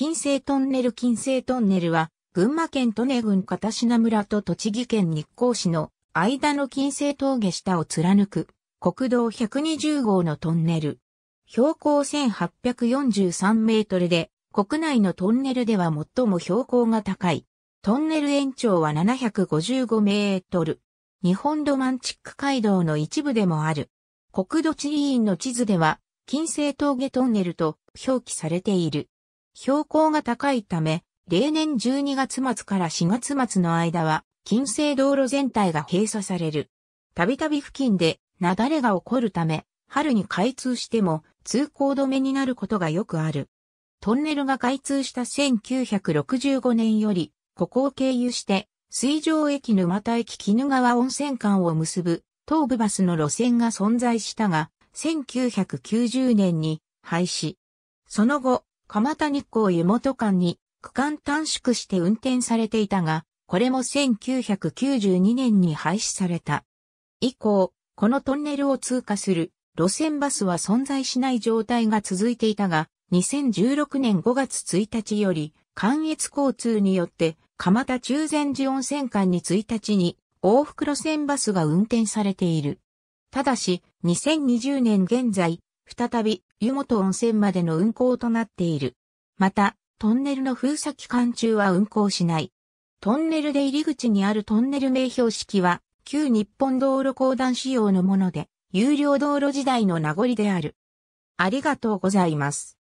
金星トンネル金星トンネルは、群馬県利根郡片品村と栃木県日光市の間の金星峠下を貫く国道120号のトンネル。標高1843メートルで、国内のトンネルでは最も標高が高い。トンネル延長は755メートル。日本ロマンチック街道の一部でもある。国土地理院の地図では、金星峠トンネルと表記されている。標高が高いため、例年12月末から4月末の間は、近世道路全体が閉鎖される。たびたび付近で雪崩が起こるため、春に開通しても通行止めになることがよくある。トンネルが開通した1965年より、ここを経由して、水上駅沼田駅鬼怒川温泉間を結ぶ東武バスの路線が存在したが、1990年に廃止。その後、蒲田日光湯本間に区間短縮して運転されていたが、これも1992年に廃止された。以降、このトンネルを通過する路線バスは存在しない状態が続いていたが、2016年5月1日より、関越交通によって、蒲田中禅寺温泉間に1日に往復路線バスが運転されている。ただし、2020年現在、再び湯本温泉までの運行となっている。また、トンネルの封鎖期間中は運行しない。トンネルで入り口にあるトンネル名標識は、旧日本道路公団仕様のもので、有料道路時代の名残である。ありがとうございます。